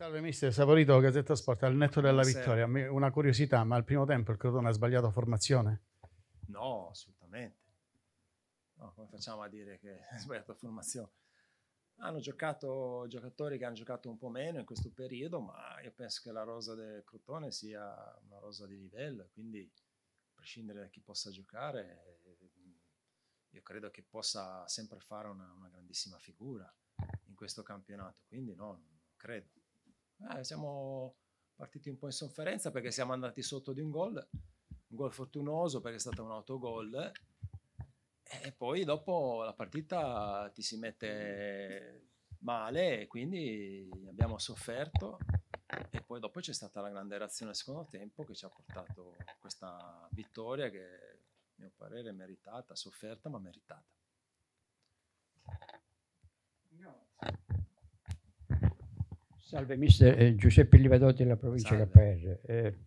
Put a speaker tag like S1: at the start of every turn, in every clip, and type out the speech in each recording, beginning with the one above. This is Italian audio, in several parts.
S1: Salve mister,
S2: Saporito, Gazzetta Sport, al netto della vittoria, una curiosità, ma al primo tempo il Crotone ha sbagliato formazione?
S1: No, assolutamente. No, come facciamo a dire che ha sbagliato formazione? Hanno giocato giocatori che hanno giocato un po' meno in questo periodo, ma io penso che la rosa del Crotone sia una rosa di livello, quindi a prescindere da chi possa giocare, eh, io credo che possa sempre fare una, una grandissima figura in questo campionato, quindi no, non credo. Eh, siamo partiti un po' in sofferenza perché siamo andati sotto di un gol, un gol fortunoso perché è stato un autogol e poi dopo la partita ti si mette male e quindi abbiamo sofferto e poi dopo c'è stata la grande reazione al secondo tempo che ci ha portato a questa vittoria che a mio parere è meritata, sofferta ma meritata. Grazie. Salve mister eh, Giuseppe Livadotti della provincia di KR. Eh,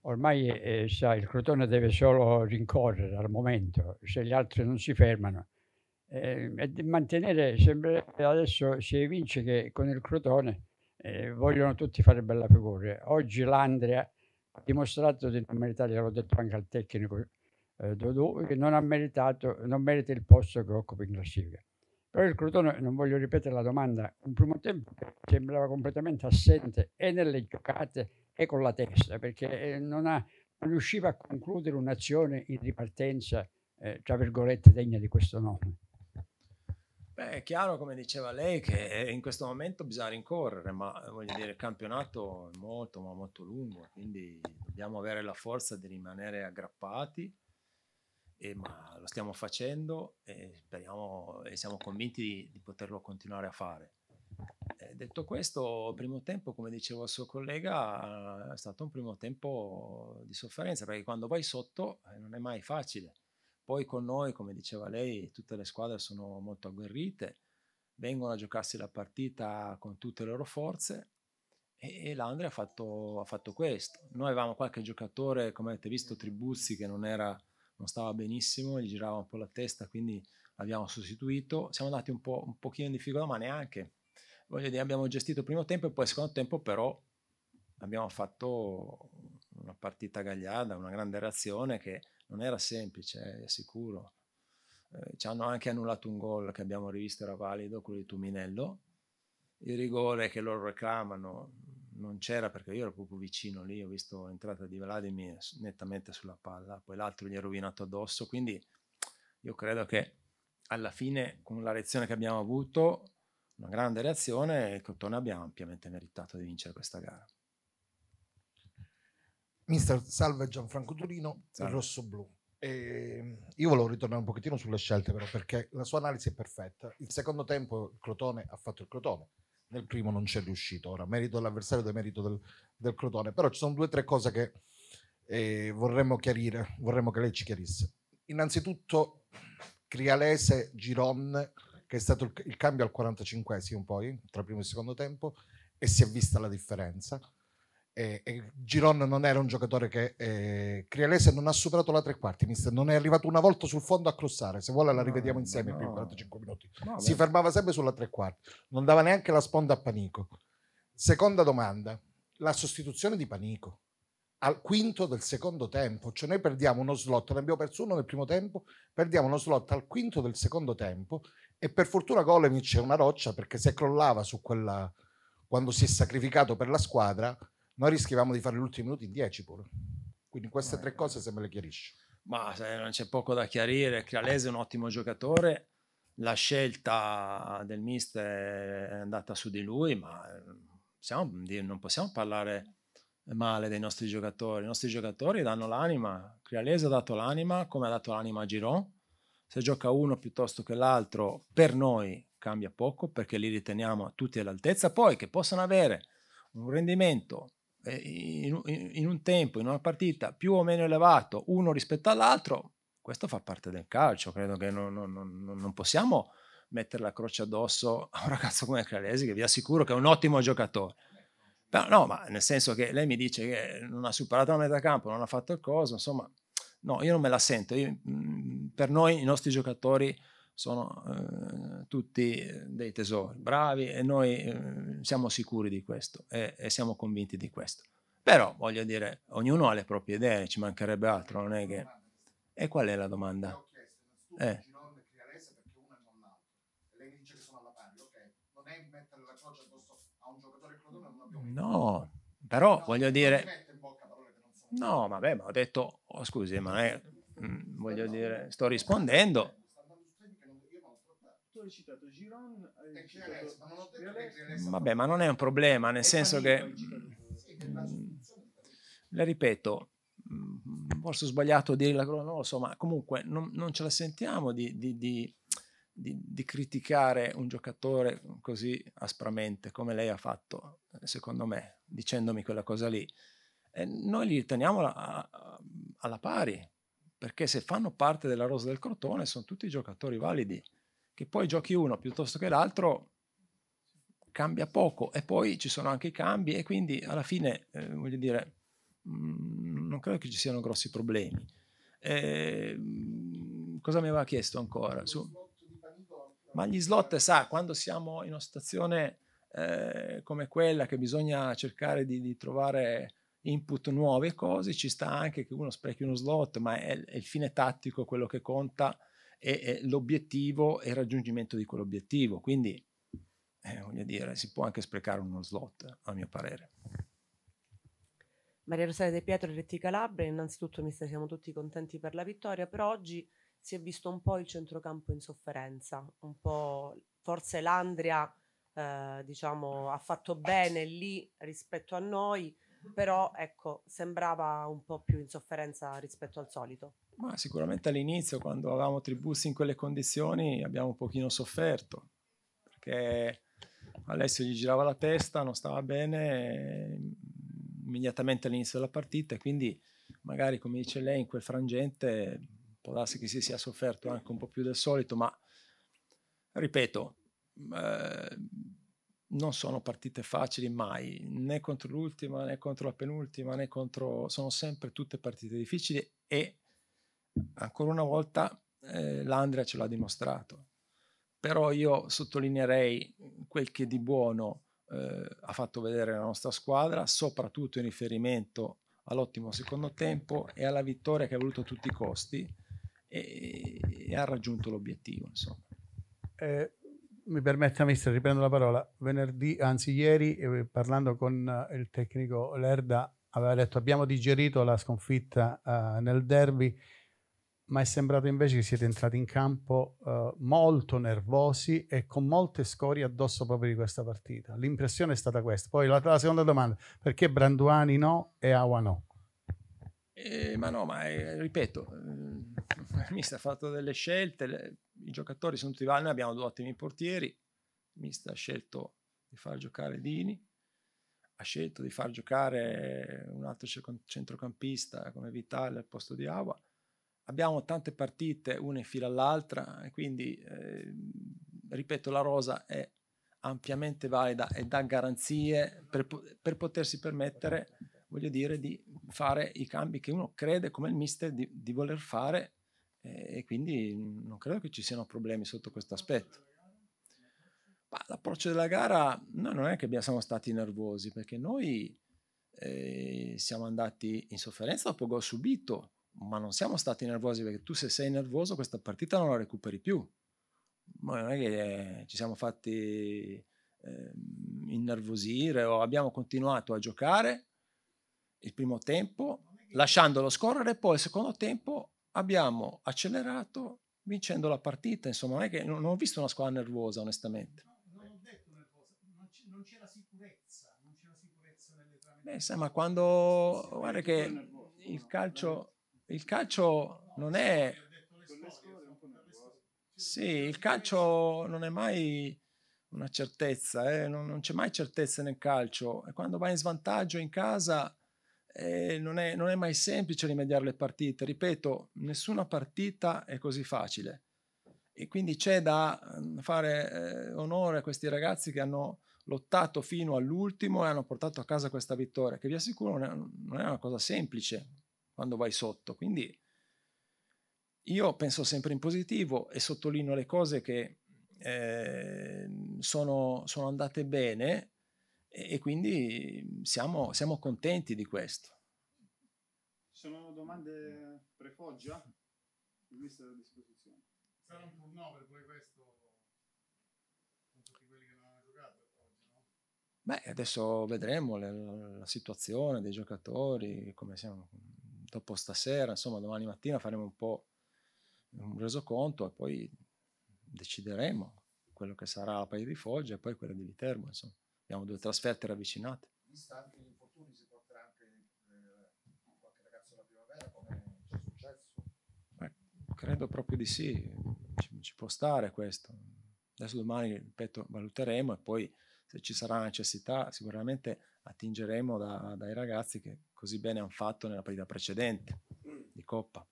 S1: ormai eh, sa, il Crotone deve solo rincorrere al momento, se gli altri non si fermano. Eh, e mantenere, sempre adesso si evince che con il Crotone eh, vogliono tutti fare bella figura. Oggi l'Andrea ha dimostrato di non meritare, l'ho detto anche al tecnico eh, Dodù, che non, meritato, non merita il posto che occupa in classifica. Però il Crotone, non voglio ripetere la domanda, un primo tempo sembrava completamente assente e nelle giocate e con la testa, perché eh, non, ha, non riusciva a concludere un'azione in ripartenza, eh, tra virgolette, degna di questo nome. Beh, è chiaro, come diceva lei, che eh, in questo momento bisogna rincorrere, ma eh, voglio dire, il campionato è molto, ma molto lungo, quindi dobbiamo avere la forza di rimanere aggrappati eh, ma lo stiamo facendo e speriamo e siamo convinti di, di poterlo continuare a fare. Eh, detto questo, primo tempo, come dicevo al suo collega, è stato un primo tempo di sofferenza perché quando vai sotto eh, non è mai facile. Poi con noi, come diceva lei, tutte le squadre sono molto agguerrite, vengono a giocarsi la partita con tutte le loro forze e, e l'Andrea ha ha fatto questo. Noi avevamo qualche giocatore, come avete visto, Tribuzzi, che non era non stava benissimo, gli girava un po' la testa, quindi l'abbiamo sostituito. Siamo andati un, po', un pochino in difficoltà, ma neanche. Voglio dire, abbiamo gestito il primo tempo e poi il secondo tempo però abbiamo fatto una partita gagliarda, una grande reazione che non era semplice, eh, è sicuro. Eh, ci hanno anche annullato un gol che abbiamo rivisto era valido, quello di Tuminello. Il rigore che loro reclamano non c'era perché io ero proprio vicino lì, ho visto l'entrata di Vladimir nettamente sulla palla, poi l'altro gli ha rovinato addosso, quindi io credo che alla fine con la reazione che abbiamo avuto, una grande reazione, il Crotone abbia ampiamente meritato di vincere questa gara.
S2: Mister, salve Gianfranco Turino, il Rosso Blu. E ehm, io volevo ritornare un pochettino sulle scelte però perché la sua analisi è perfetta. Il secondo tempo il Crotone ha fatto il Crotone, nel primo non c'è riuscito. Ora, merito dell'avversario e merito del, del, Crotone. Però ci sono due o tre cose che eh, vorremmo chiarire, vorremmo che lei ci chiarisse. Innanzitutto, Crialese Giron, che è stato il, il cambio al 45 poi, tra primo e secondo tempo, e si è vista la differenza eh, eh, Giron non era un giocatore che eh, Crialese non ha superato la tre quarti mister. non è arrivato una volta sul fondo a crossare se vuole la rivediamo eh, no, insieme no. più 45 minuti no, si fermava sempre sulla tre quarti non dava neanche la sponda a Panico seconda domanda la sostituzione di Panico al quinto del secondo tempo cioè noi perdiamo uno slot ne abbiamo perso uno nel primo tempo perdiamo uno slot al quinto del secondo tempo e per fortuna Golemic è una roccia perché se crollava su quella quando si è sacrificato per la squadra noi rischiavamo di fare l'ultimo minuto in 10 pure. Quindi queste eh. tre cose se
S1: me le chiarisci. Ma non c'è poco da chiarire, Crialese è un ottimo giocatore, la scelta del mister è andata su di lui, ma possiamo, eh, non possiamo parlare male dei nostri giocatori. I nostri giocatori danno l'anima, Crialese ha dato l'anima come ha dato l'anima a Girò. Se gioca uno piuttosto che l'altro, per noi cambia poco perché li riteniamo tutti all'altezza. Poi che possano avere un rendimento eh, in, in un tempo, in una partita più o meno elevato, uno rispetto all'altro, questo fa parte del calcio, credo che non, non, non, possiamo mettere la croce addosso a un ragazzo come Calesi che vi assicuro che è un ottimo giocatore. Però no, ma nel senso che lei mi dice che non ha superato la metà campo, non ha fatto il coso, insomma, no, io non me la sento. Io, mm, per noi i nostri giocatori sono eh, tutti eh, dei tesori, bravi e noi eh, siamo sicuri di questo e, e, siamo convinti di questo. Però voglio dire, ognuno ha le proprie idee, ci mancherebbe altro, non è che... E qual è la domanda? Eh. No, però voglio dire... No, vabbè, ma ho detto, oh, scusi, ma è, mm, voglio dire, sto rispondendo
S2: tu hai citato Giron, eh, eh,
S1: Vabbè, ma non è un problema, nel senso che... Le ripeto, mm, forse ho sbagliato a dirla, non lo so, ma comunque non, non ce la sentiamo di, di, di, di, criticare un giocatore così aspramente come lei ha fatto, secondo me, dicendomi quella cosa lì. E noi li teniamo alla, alla pari, perché se fanno parte della rosa del Crotone sono tutti giocatori validi che poi giochi uno piuttosto che l'altro cambia poco e poi ci sono anche i cambi e quindi alla fine, eh, voglio dire, mm, non credo che ci siano grossi problemi. Eh, cosa mi aveva chiesto ancora? Su? Ma gli slot, sa, quando siamo in una situazione eh, come quella che bisogna cercare di, di, trovare input nuove cose, ci sta anche che uno sprechi uno slot, ma è, è il fine tattico quello che conta e, e l'obiettivo è il raggiungimento di quell'obiettivo. Quindi, eh, voglio dire, si può anche sprecare uno slot, a mio parere. Maria Rosaria De Pietro, e Retti Calabria, innanzitutto mister, siamo tutti contenti per la vittoria, però oggi si è visto un po' il centrocampo in sofferenza, un po' forse l'Andria eh, diciamo, ha fatto bene lì rispetto a noi, però ecco, sembrava un po' più in sofferenza rispetto al solito. Ma sicuramente all'inizio, quando avevamo Tribus in quelle condizioni, abbiamo un pochino sofferto, perché Alessio gli girava la testa, non stava bene mm, immediatamente all'inizio della partita, quindi magari, come dice lei, in quel frangente può darsi che si sia sofferto anche un po' più del solito, ma ripeto, mm, eh, non sono partite facili mai, né contro l'ultima, né contro la penultima, né contro... sono sempre tutte partite difficili e ancora una volta eh, l'Andrea ce l'ha dimostrato. Però io sottolineerei quel che di buono eh, ha fatto vedere la nostra squadra, soprattutto in riferimento all'ottimo secondo tempo e alla vittoria che ha voluto a tutti i costi e, e ha raggiunto l'obiettivo.
S2: Eh, mi permetta, mister, riprendo la parola. Venerdì, anzi ieri, eh, parlando con eh, il tecnico Lerda, aveva detto abbiamo digerito la sconfitta eh, nel derby ma è sembrato invece che siete entrati in campo eh, molto nervosi e con molte scorie addosso proprio di questa partita. L'impressione è stata questa. Poi la, la seconda domanda, perché Branduani no e Awa no?
S1: Eh, ma no, ma è, eh, ripeto, il eh, mister ha fatto delle scelte, le, i giocatori sono tutti validi, abbiamo due ottimi portieri, il mister ha scelto di far giocare Dini, ha scelto di far giocare un altro centrocampista come Vitale al posto di Awa abbiamo tante partite una in fila all'altra, quindi eh, ripeto la rosa è ampiamente valida e dà garanzie per, per, potersi permettere, voglio dire, di fare i cambi che uno crede come il mister di, di voler fare eh, e quindi non credo che ci siano problemi sotto questo aspetto. Ma l'approccio della gara, noi non è che siamo stati nervosi perché noi eh, siamo andati in sofferenza dopo gol subito, ma non siamo stati nervosi perché tu se sei nervoso questa partita non la recuperi più. Ma non è che eh, ci siamo fatti eh, innervosire o abbiamo continuato a giocare il primo tempo lasciandolo scorrere, poi il secondo tempo abbiamo accelerato vincendo la partita. Insomma, non è che non ho visto una squadra nervosa, onestamente.
S2: non ho detto nervosa, non c'era sicurezza, non c'era sicurezza
S1: nelle tramite. Beh, sai, ma quando guarda che il calcio il calcio non è... Sì, il calcio non è mai una certezza, eh? non, non c'è mai certezza nel calcio. E quando vai in svantaggio in casa eh, non, è, non, è, mai semplice rimediare le partite. Ripeto, nessuna partita è così facile. E quindi c'è da mm, fare eh, onore a questi ragazzi che hanno lottato fino all'ultimo e hanno portato a casa questa vittoria, che vi assicuro non è, non è una cosa semplice, quando vai sotto. Quindi io penso sempre in positivo e sottolineo le cose che eh, sono, sono, andate bene e, e quindi siamo, siamo, contenti di questo. Ci sono domande prefoggia? Il mister a disposizione. Sarà un turnover pure questo con tutti quelli che non hanno giocato oggi, no? Beh, adesso vedremo la, la situazione dei giocatori, come siamo, dopo stasera, insomma domani mattina faremo un po' un resoconto e poi decideremo quello che sarà la paia di Foggia e poi quella di Viterbo, insomma. Abbiamo due trasferte ravvicinate.
S2: Vista infortuni, si porterà anche eh, qualche ragazzo alla primavera, come è successo?
S1: Beh, credo proprio di sì, ci, ci può stare questo. Adesso domani, ripeto, valuteremo e poi se ci sarà necessità, sicuramente attingeremo da, dai ragazzi che così bene hanno fatto nella partita precedente mm. di Coppa.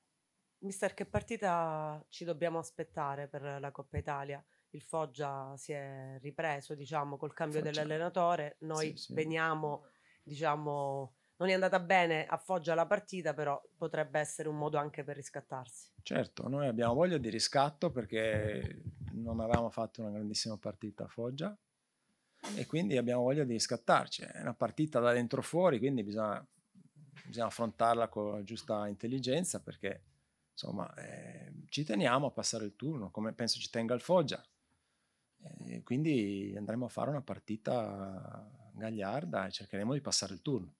S1: Mister, che partita ci dobbiamo aspettare per la Coppa Italia? Il Foggia si è ripreso, diciamo, col cambio Foggia. dell'allenatore. Noi sì, sì. veniamo, diciamo, non è andata bene a Foggia la partita, però potrebbe essere un modo anche per riscattarsi. Certo, noi abbiamo voglia di riscatto perché non avevamo fatto una grandissima partita a Foggia, e quindi abbiamo voglia di scattarci. È una partita da dentro fuori, quindi bisogna, bisogna affrontarla con la giusta intelligenza perché insomma eh, ci teniamo a passare il turno, come penso ci tenga il Foggia. Eh, quindi andremo a fare una partita gagliarda e cercheremo di passare il turno.